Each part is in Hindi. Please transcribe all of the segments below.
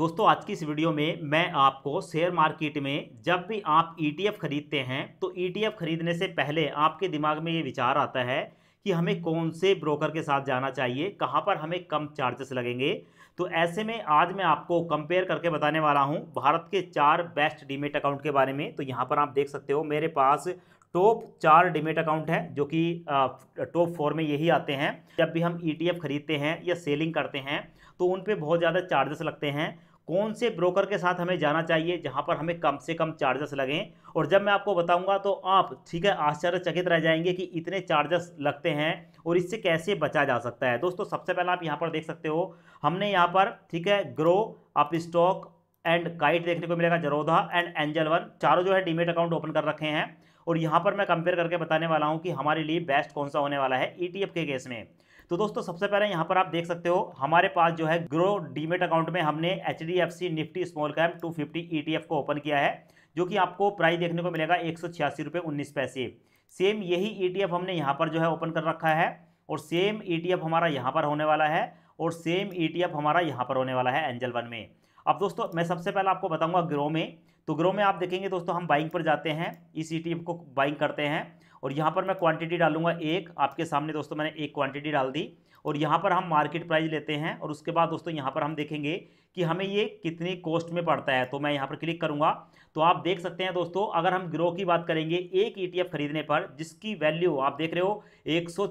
दोस्तों आज की इस वीडियो में मैं आपको शेयर मार्केट में जब भी आप ईटीएफ e खरीदते हैं तो ईटीएफ e खरीदने से पहले आपके दिमाग में ये विचार आता है कि हमें कौन से ब्रोकर के साथ जाना चाहिए कहाँ पर हमें कम चार्जेस लगेंगे तो ऐसे में आज मैं आपको कंपेयर करके बताने वाला हूँ भारत के चार बेस्ट डीमेट अकाउंट के बारे में तो यहाँ पर आप देख सकते हो मेरे पास टॉप चार डीमेट अकाउंट हैं जो कि टॉप फोर में यही आते हैं जब भी हम ईटीएफ e खरीदते हैं या सेलिंग करते हैं तो उन पर बहुत ज़्यादा चार्जेस लगते हैं कौन से ब्रोकर के साथ हमें जाना चाहिए जहाँ पर हमें कम से कम चार्जेस लगें और जब मैं आपको बताऊंगा तो आप ठीक है आश्चर्यचकित रह जाएंगे कि इतने चार्जेस लगते हैं और इससे कैसे बचा जा सकता है दोस्तों सबसे पहले आप यहाँ पर देख सकते हो हमने यहाँ पर ठीक है Groww Upstox and Kite देखने को मिलेगा जरोधा एंड एंजल वन चारों जो है डीमेट अकाउंट ओपन कर रखे हैं और यहाँ पर मैं कंपेयर करके बताने वाला हूँ कि हमारे लिए बेस्ट कौन सा होने वाला है ई e के केस में तो दोस्तों सबसे पहले यहाँ पर आप देख सकते हो हमारे पास जो है ग्रो डीमेट अकाउंट में हमने H D F C Nifty small cap two fifty E T F को ओपन किया है जो कि आपको प्राइस देखने को मिलेगा एक सौ छियासी रुपये उन्नीस पैसे सेम यही ई टी एफ हमने यहाँ पर जो है ओपन कर रखा है और सेम ई टी एफ हमारा यहाँ पर होने वाला है और सेम ई टी एफ हमारा यहाँ पर होने वाला है एंजल वन में अब दोस्तों मैं सबसे पहले आपको बताऊंगा ग्रो में तो ग्रो में आप देखेंगे दोस्तों हम बाइंग पर जाते हैं इस ई टी एफ को बाइंग करते हैं और यहाँ पर मैं क्वांटिटी डालूंगा एक आपके सामने दोस्तों मैंने एक क्वांटिटी डाल दी और यहाँ पर हम मार्केट प्राइस लेते हैं और उसके बाद दोस्तों यहाँ पर हम देखेंगे कि हमें ये कितनी कॉस्ट में पड़ता है तो मैं यहाँ पर क्लिक करूँगा तो आप देख सकते हैं दोस्तों अगर हम ग्रो की बात करेंगे एक ई e खरीदने पर जिसकी वैल्यू आप देख रहे हो एक सौ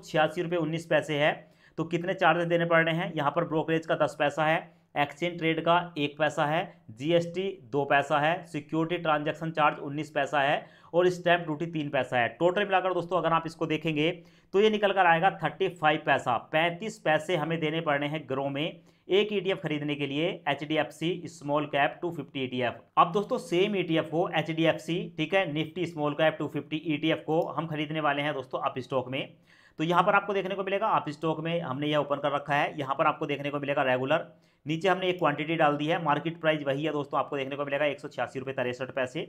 पैसे है तो कितने चार्जेस देने पड़ रहे हैं यहाँ पर ब्रोकरेज का दस पैसा है एक्सचेंज ट्रेड का एक पैसा है जीएसटी दो पैसा है सिक्योरिटी ट्रांजैक्शन चार्ज उन्नीस पैसा है और स्टैंप ड्यूटी तीन पैसा है टोटल मिलाकर दोस्तों अगर आप इसको देखेंगे तो ये निकल कर आएगा थर्टी फाइव पैसा पैंतीस पैसे हमें देने पड़ने हैं ग्रो में एक ई e खरीदने के लिए H D F C small cap two fifty E T F अब दोस्तों सेम ई टी एफ को एच डी एफ सी ठीक है Nifty small cap two fifty E T F को हम खरीदने वाले हैं दोस्तों अप स्टॉक में तो यहाँ पर आपको देखने को मिलेगा आप स्टॉक में हमने यह ओपन कर रखा है यहाँ पर आपको देखने को मिलेगा रेगुलर नीचे हमने एक क्वांटिटी डाल दी है मार्केट प्राइस वही है दोस्तों आपको देखने को मिलेगा एक सौ छियासी रुपये तिरसठ पैसे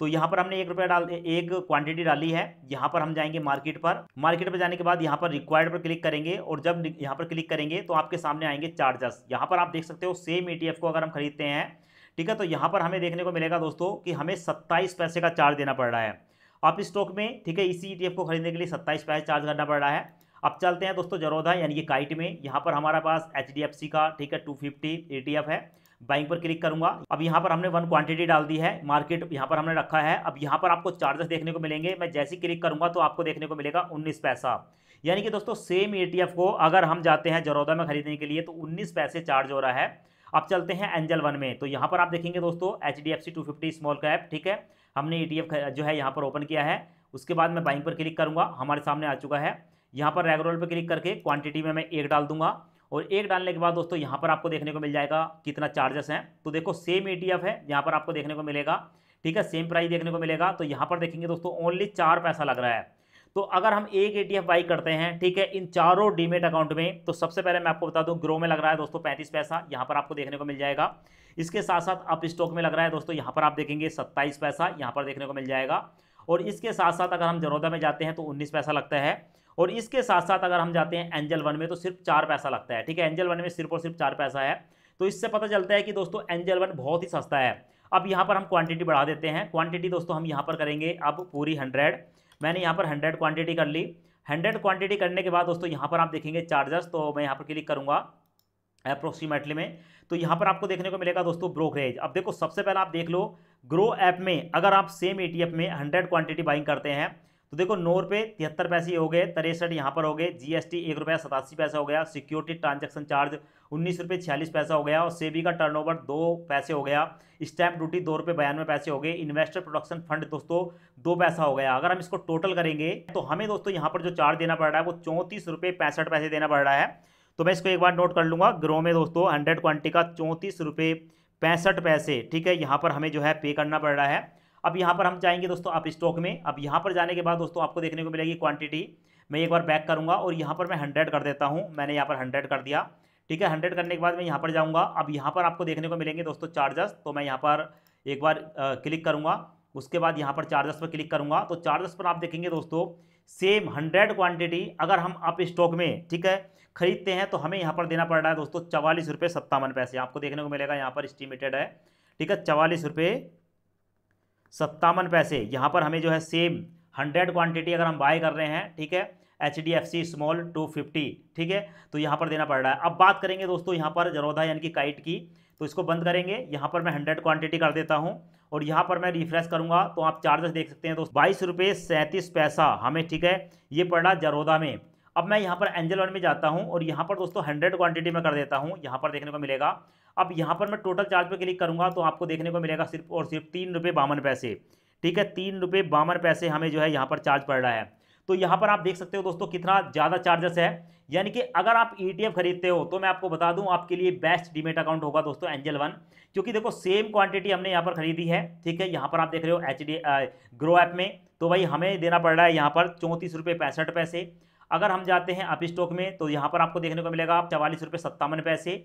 तो यहाँ पर हमने एक रुपया डाल एक क्वांटिटी डाली है यहाँ पर हम जाएंगे मार्केट पर मार्केट पर जाने के बाद यहाँ पर रिक्वायर्ड पर क्लिक करेंगे और जब यहाँ पर क्लिक करेंगे तो आपके सामने आएंगे चार्जर्स यहाँ पर आप देख सकते हो सेम ई e को अगर हम खरीदते हैं ठीक है तो यहाँ पर हमें देखने को मिलेगा दोस्तों कि हमें सत्ताईस पैसे का चार्ज देना पड़ रहा है आप इस स्टॉक में ठीक है इसी ई e को खरीदने के लिए सत्ताईस पैसे चार्ज करना पड़ रहा है अब चलते हैं दोस्तों जरोधा यानी कि काइट में यहाँ पर हमारा पास एच का ठीक है टू फिफ्टी e है बाइंग पर क्लिक करूंगा अब यहाँ पर हमने वन क्वांटिटी डाल दी है मार्केट यहाँ पर हमने रखा है अब यहाँ पर आपको चार्जेस देखने को मिलेंगे मैं जैसे क्लिक करूंगा तो आपको देखने को मिलेगा उन्नीस पैसा यानी कि दोस्तों सेम ए e को अगर हम जाते हैं जरोदा में खरीदने के लिए तो उन्नीस पैसे चार्ज हो रहा है अब चलते हैं एंजल वन में तो यहाँ पर आप देखेंगे दोस्तों H D F C two fifty small cap ठीक है हमने ई e जो है यहाँ पर ओपन किया है उसके बाद मैं बाइंग पर क्लिक करूँगा हमारे सामने आ चुका है यहाँ पर रेगुलर पर क्लिक करके क्वांटिटी में मैं एक डाल दूंगा और एक डालने के बाद दोस्तों यहाँ पर आपको देखने को मिल जाएगा कितना चार्जेस हैं तो देखो सेम ई e है यहाँ पर आपको देखने को मिलेगा ठीक है सेम प्राइस देखने को मिलेगा तो यहाँ पर देखेंगे दोस्तों ओनली चार पैसा लग रहा है तो अगर हम एक ए टी करते हैं ठीक है इन चारों डीमेट अकाउंट में तो सबसे पहले मैं आपको बता दूं ग्रो में लग रहा है दोस्तों पैंतीस पैसा यहाँ पर आपको देखने को मिल जाएगा इसके साथ साथ अप स्टॉक में लग रहा है दोस्तों यहाँ पर आप देखेंगे सत्ताईस पैसा यहाँ पर देखने को मिल जाएगा और इसके साथ साथ अगर हम जरोदा में जाते हैं तो उन्नीस पैसा लगता है और इसके साथ साथ अगर हम जाते हैं एंजल वन में तो सिर्फ चार पैसा लगता है ठीक है एंजल वन में सिर्फ और सिर्फ चार पैसा है तो इससे पता चलता है कि दोस्तों एंजल वन बहुत ही सस्ता है अब यहाँ पर हम क्वांटिटी बढ़ा देते हैं क्वांटिटी दोस्तों हम यहाँ पर करेंगे अब पूरी हंड्रेड मैंने यहाँ पर हंड्रेड क्वान्टिटी कर ली हंड्रेड क्वान्टिटी करने के बाद दोस्तों यहाँ पर आप देखेंगे चार्जर्स तो मैं यहाँ पर क्लिक करूँगा अप्रोक्सीमेटली में तो यहाँ पर आपको देखने को मिलेगा दोस्तों ब्रोकरेज अब देखो सबसे पहले आप देख लो ग्रो ऐप में अगर आप सेम ए में हंड्रेड क्वान्टिटी बाइंग करते हैं तो देखो नौ रुपये तिहत्तर पैसे हो गए तिरसठ यहाँ पर हो गए जीएसटी एक रुपया सतासी पैसा हो गया सिक्योरिटी ट्रांजैक्शन चार्ज उन्नीस रुपये छियालीस पैसा हो गया और सेबी का टर्नओवर दो पैसे हो गया स्टैम्प ड्यूटी दो रुपये बयानवे पैसे हो गए इन्वेस्टर प्रोडक्शन फंड दोस्तों दो पैसा हो गया अगर हम इसको टोटल करेंगे तो हमें दोस्तों यहाँ पर जो चार्ज देना पड़ रहा है वो चौंतीस रुपये पैंसठ पैसे देना पड़ रहा है तो मैं इसको एक बार नोट कर लूँगा ग्रो में दोस्तों हंड्रेड क्वान्टी का चौंतीस रुपये पैंसठ पैसे ठीक है यहाँ पर हमें जो है पे करना पड़ रहा है अब यहाँ पर हम चाहेंगे दोस्तों आप स्टॉक में अब यहाँ पर जाने के बाद दोस्तों आपको देखने को मिलेगी क्वांटिटी मैं एक बार बैक करूँगा और यहाँ पर मैं हंड्रेड कर देता हूँ मैंने यहाँ पर हंड्रेड कर दिया ठीक है हंड्रेड करने के बाद मैं यहाँ पर जाऊँगा अब यहाँ पर आपको देखने को मिलेंगे दोस्तों चार्जर्स तो मैं यहाँ पर एक बार क्लिक करूँगा उसके बाद यहाँ पर चार्जर्स पर क्लिक करूँगा तो चार्जर्स पर आप देखेंगे दोस्तों सेम हंड्रेड क्वांटिटी अगर हम आप स्टॉक में ठीक है खरीदते हैं तो हमें यहाँ पर देना पड़ रहा है दोस्तों चवालीस रुपये सत्तावन पैसे आपको देखने को मिलेगा यहाँ पर इस्टीमेटेड है ठीक है चवालीस रुपये सत्तावन पैसे यहाँ पर हमें जो है सेम हंड्रेड क्वांटिटी अगर हम बाय कर रहे हैं ठीक है H D F C small two fifty ठीक है तो यहाँ पर देना पड़ रहा है अब बात करेंगे दोस्तों यहाँ पर जरोधा यानी कि काइट की तो इसको बंद करेंगे यहाँ पर मैं हंड्रेड क्वांटिटी कर देता हूँ और यहाँ पर मैं रिफ्रेश करूँगा तो आप चार्जेस देख सकते हैं दोस्तों बाईस रुपये सैंतीस पैसा हमें ठीक है ये पड़ रहा जरोधा में अब मैं यहाँ पर एंजल वन में जाता हूँ और यहाँ पर दोस्तों हंड्रेड क्वान्टिटी में कर देता हूँ यहाँ पर देखने को मिलेगा अब यहाँ पर मैं टोटल चार्ज पर क्लिक करूँगा तो आपको देखने को मिलेगा सिर्फ और सिर्फ तीन रुपये बावन पैसे ठीक है तीन रुपये बावन पैसे हमें जो है यहाँ पर चार्ज पड़ रहा है तो यहाँ पर आप देख सकते हो दोस्तों कितना ज़्यादा चार्जेस है यानी कि अगर आप ई e खरीदते हो तो मैं आपको बता दूँ आपके लिए बेस्ट डीमेट अकाउंट होगा दोस्तों एंजल वन क्योंकि देखो सेम क्वान्टिटी हमने यहाँ पर खरीदी है ठीक है यहाँ पर आप देख रहे हो एच ग्रो ऐप में तो भाई हमें देना पड़ रहा है यहाँ पर चौंतीस रुपये पैंसठ पैसे अगर हम जाते हैं अप स्टॉक में तो यहाँ पर आपको देखने को मिलेगा आप चवालीस रुपये सत्तावन पैसे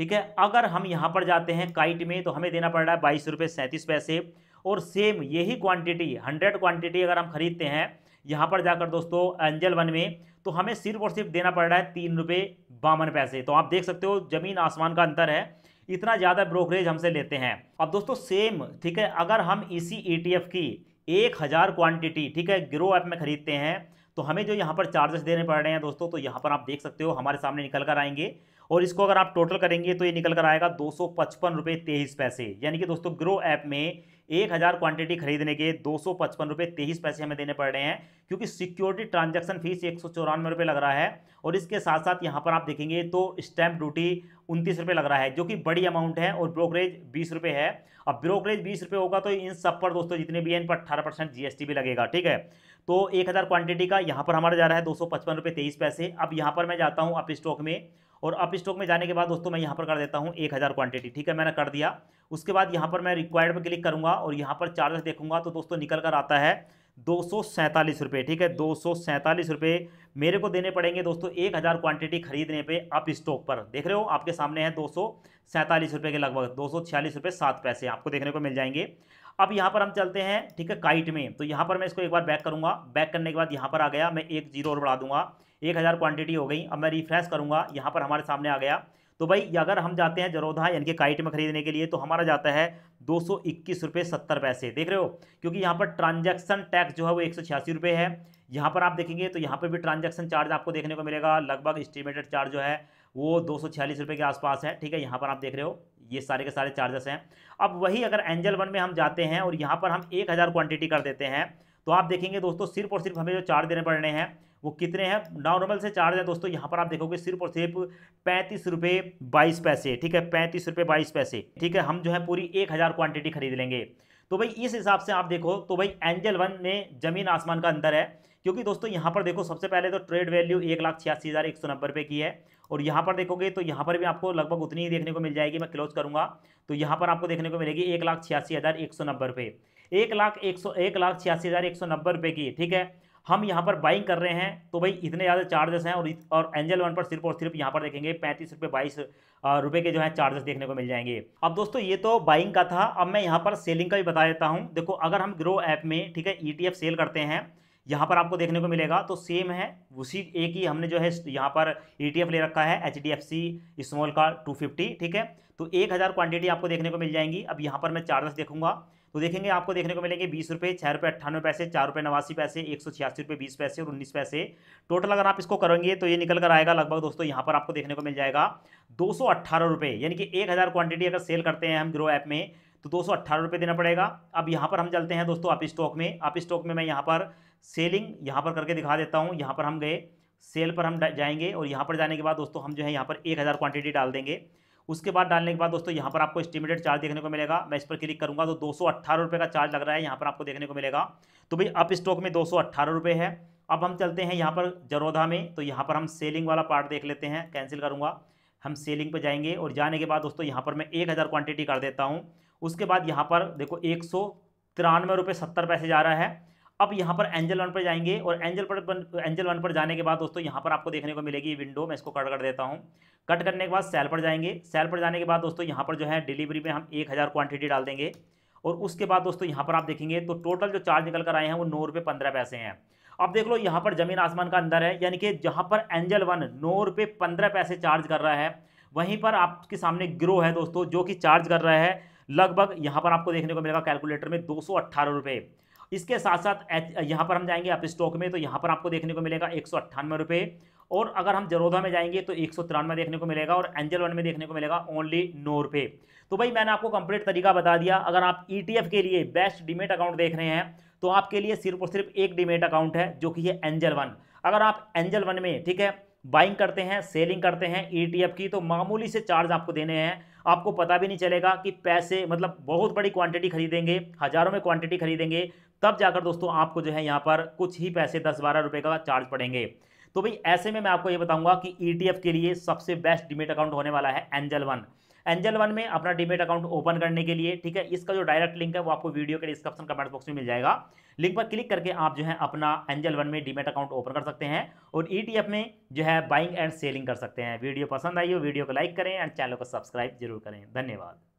ठीक है अगर हम यहाँ पर जाते हैं काइट में तो हमें देना पड़ रहा है बाईस रुपये सैंतीस पैसे और सेम यही क्वांटिटी हंड्रेड क्वांटिटी अगर हम खरीदते हैं यहाँ पर जाकर दोस्तों एंजल वन में तो हमें सिर्फ और सिर्फ देना पड़ रहा है तीन रुपये बावन पैसे तो आप देख सकते हो ज़मीन आसमान का अंतर है इतना ज़्यादा ब्रोकरेज हमसे लेते हैं अब दोस्तों सेम ठीक है अगर हम इसी ईटीएफ e की एक हज़ार क्वान्टिटी ठीक है ग्रो ऐप में ख़रीदते हैं तो हमें जो यहाँ पर चार्जेस देने पड़ रहे हैं दोस्तों तो यहाँ पर आप देख सकते हो हमारे सामने निकल कर आएंगे और इसको अगर आप टोटल करेंगे तो ये निकल कर आएगा दो सौ पैसे यानी कि दोस्तों ग्रो ऐप में एक हज़ार क्वांटिटी खरीदने के दो सौ पचपन रुपये तेईस पैसे हमें देने पड़ रहे हैं क्योंकि सिक्योरिटी ट्रांजैक्शन फीस एक सौ चौरानवे रुपये लग रहा है और इसके साथ साथ यहाँ पर आप देखेंगे तो स्टैंप ड्यूटी उनतीस रुपये लग रहा है जो कि बड़ी अमाउंट है और ब्रोकरेज बीस रुपये है अब ब्रोकरेज बीस रुपये होगा तो इन सब पर दोस्तों जितने भी हैं इन पर अठारह परसेंट जीएसटी भी लगेगा ठीक है तो एक हज़ार क्वांटिटी का यहाँ पर हमारा जा रहा है दो सौ पचपन रुपये तेईस पैसे अब यहाँ पर मैं जाता हूँ आप स्टॉक में और अप स्टॉक में जाने के बाद दोस्तों मैं यहाँ पर कर देता हूँ एक हज़ार क्वान्टिटी ठीक है मैंने कर दिया उसके बाद यहाँ पर मैं रिक्वायर्ड पर क्लिक करूँगा और यहाँ पर चार्जेस देखूँगा तो दोस्तों निकल कर आता है दो सौ सैंतालीस रुपये ठीक है दो सौ सैंतालीस रुपये मेरे को देने पड़ेंगे दोस्तों एक हज़ार क्वान्टिटी खरीदने पे अप स्टॉक पर देख रहे हो आपके सामने है दो सौ सैंतालीस रुपये के लगभग दो सौ छियालीस रुपये सात पैसे आपको देखने को मिल जाएंगे अब यहाँ पर हम चलते हैं ठीक है काइट में तो यहाँ पर मैं इसको एक बार बैक करूँगा बैक करने के बाद यहाँ पर आ गया मैं एक जीरो और बढ़ा दूँगा एक हज़ार क्वान्टिटी हो गई अब मैं रिफ्रेश करूँगा यहाँ पर हमारे सामने आ गया तो भाई अगर हम जाते हैं जरोधा यानी कि काइट में खरीदने के लिए तो हमारा जाता है दो सौ इक्कीस रुपये सत्तर पैसे देख रहे हो क्योंकि यहाँ पर ट्रांजैक्शन टैक्स जो है वो एक सौ छियासी रुपये है यहाँ पर आप देखेंगे तो यहाँ पर भी ट्रांजैक्शन चार्ज आपको देखने को मिलेगा लगभग इस्टीमेटेड चार्ज जो है वो दो सौ छियालीस रुपये के आसपास है ठीक है यहाँ पर आप देख रहे हो ये सारे के सारे चार्जेस हैं अब वही अगर एंजल वन में हम जाते हैं और यहाँ पर हम एक हज़ार क्वान्टिटी कर देते हैं तो आप देखेंगे दोस्तों सिर्फ और सिर्फ हमें जो चार्ज देने पड़ने हैं वो कितने हैं नॉर्मल से चार्ज है दोस्तों यहाँ पर आप देखोगे सिर्फ और सिर्फ पैंतीस रुपये बाईस पैसे ठीक है पैंतीस रुपये बाईस पैसे ठीक है हम जो है पूरी एक हज़ार क्वान्टिटी खरीद लेंगे तो भाई इस हिसाब से आप देखो तो भाई एंजल वन में ज़मीन आसमान का अंतर है क्योंकि दोस्तों यहाँ पर देखो सबसे पहले तो ट्रेड वैल्यू एक लाख छियासी हज़ार एक सौ नब्बे रुपये की है और यहाँ पर देखोगे तो यहाँ पर भी आपको लगभग उतनी ही देखने को मिल जाएगी मैं क्लोज करूँगा तो यहाँ पर आपको देखने को मिलेगी एक लाख छियासी हज़ार एक सौ नब्बे रुपये एक लाख एक सौ एक लाख छियासी हज़ार एक सौ नब्बे रुपये की ठीक है हम यहाँ पर बाइंग कर रहे हैं तो भाई इतने ज़्यादा चार्जेस हैं और और एंजल वन पर सिर्फ और सिर्फ यहाँ पर देखेंगे पैंतीस रुपये बाईस रुपये के जो है चार्जेस देखने को मिल जाएंगे अब दोस्तों ये तो बाइंग का था अब मैं यहाँ पर सेलिंग का भी बता देता हूँ देखो अगर हम ग्रो ऐप में ठीक है ई e सेल करते हैं यहाँ पर आपको देखने को मिलेगा तो सेम है उसी एक ही हमने जो है यहाँ पर ई e ले रखा है H D F C small का टू फिफ्टी ठीक है तो एक हज़ार क्वान्टिटी आपको देखने को मिल जाएंगी अब यहाँ पर मैं चार्जेस देखूँगा तो देखेंगे आपको देखने को मिलेंगे बीस रुपये छः रुपये अट्ठानवे पैसे चार रुपये नवासी पैसे एक सौ छियासी रुपये बीस पैसे और उन्नीस पैसे टोटल अगर आप इसको करेंगे तो ये निकल कर आएगा लगभग दोस्तों यहाँ पर आपको देखने को मिल जाएगा दो सौ अट्ठारह रुपये यानी कि एक हज़ार क्वान्टिटी अगर सेल करते हैं हम ग्रो ऐप में तो दो सौ अट्ठारह रुपये देना पड़ेगा अब यहाँ पर हम चलते हैं दोस्तों आप स्टॉक में आप स्टॉक में मैं यहाँ पर सेलिंग यहाँ पर करके दिखा देता हूँ यहाँ पर हम गए सेल पर हम जाएंगे और यहाँ पर जाने के बाद दोस्तों हम जो है यहाँ पर एक हज़ार क्वान्टिटी डाल देंगे उसके बाद डालने के बाद दोस्तों यहाँ पर आपको एस्टिमेटेड चार्ज देखने को मिलेगा मैं इस पर क्लिक करूँगा तो दो सौ का चार्ज लग रहा है यहाँ पर आपको देखने को मिलेगा तो भाई अप स्टॉक में दो सौ है अब हम चलते हैं यहाँ पर जरोधा में तो यहाँ पर हम सेलिंग वाला पार्ट देख लेते हैं कैंसिल करूँगा हम सेलिंग पर जाएंगे और जाने के बाद दोस्तों यहाँ पर मैं एक हज़ार क्वान्टिटी कर देता हूँ उसके बाद यहाँ पर देखो एक सौ तिरानवे रुपये सत्तर पैसे जा रहा है अब यहाँ पर एंजल वन पर जाएंगे और एंजल पर एंजल वन पर जाने के बाद दोस्तों यहाँ पर आपको देखने को मिलेगी विंडो मैं इसको कट कर देता हूँ कट करने के बाद सेल पर जाएंगे सेल पर जाने के बाद दोस्तों यहाँ पर जो है डिलीवरी में हम एक हज़ार क्वान्टिटी डाल देंगे और उसके बाद दोस्तों यहाँ पर आप देखेंगे तो टोटल जो चार्ज निकल कर आए हैं वो नौ रुपये पंद्रह पैसे हैं अब देख लो यहाँ पर ज़मीन आसमान का अंदर है यानी कि जहाँ पर एंजल वन नौ रुपये पंद्रह पैसे चार्ज कर रहा है वहीं पर आपके सामने ग्रो है दोस्तों जो कि चार्ज कर रहा है लगभग यहाँ पर आपको देखने को मिलेगा कैलकुलेटर में दो सौ इसके साथ साथ यहाँ पर हम जाएंगे आप स्टॉक में तो यहाँ पर आपको देखने को मिलेगा एक रुपये और अगर हम जरोधा में जाएंगे तो एक देखने को मिलेगा और एंजल वन में देखने को मिलेगा ओनली नौ रुपये तो भाई मैंने आपको कंप्लीट तरीका बता दिया अगर आप ई e के लिए बेस्ट डिमेट अकाउंट देख रहे हैं तो आपके लिए सिर्फ और सिर्फ एक डिमेट अकाउंट है जो कि है एंजल वन अगर आप एंजल वन में ठीक है बाइंग करते हैं सेलिंग करते हैं ईटीएफ e की तो मामूली से चार्ज आपको देने हैं आपको पता भी नहीं चलेगा कि पैसे मतलब बहुत बड़ी क्वांटिटी खरीदेंगे हज़ारों में क्वांटिटी खरीदेंगे तब जाकर दोस्तों आपको जो है यहाँ पर कुछ ही पैसे दस बारह रुपये का चार्ज पड़ेंगे तो भाई ऐसे में मैं आपको ये बताऊंगा कि ई e के लिए सबसे बेस्ट डिमेट अकाउंट होने वाला है एंजल वन एंजल वन में अपना डिमेट अकाउंट ओपन करने के लिए ठीक है इसका जो डायरेक्ट लिंक है वो आपको वीडियो के डिस्क्रिप्शन कमेंट बॉक्स में मिल जाएगा लिंक पर क्लिक करके आप जो है अपना एंजल वन में डिमेट अकाउंट ओपन कर सकते हैं और ई e में जो है बाइंग एंड सेलिंग कर सकते हैं वीडियो पसंद आई हो वीडियो को लाइक करें एंड चैनल को सब्सक्राइब जरूर करें धन्यवाद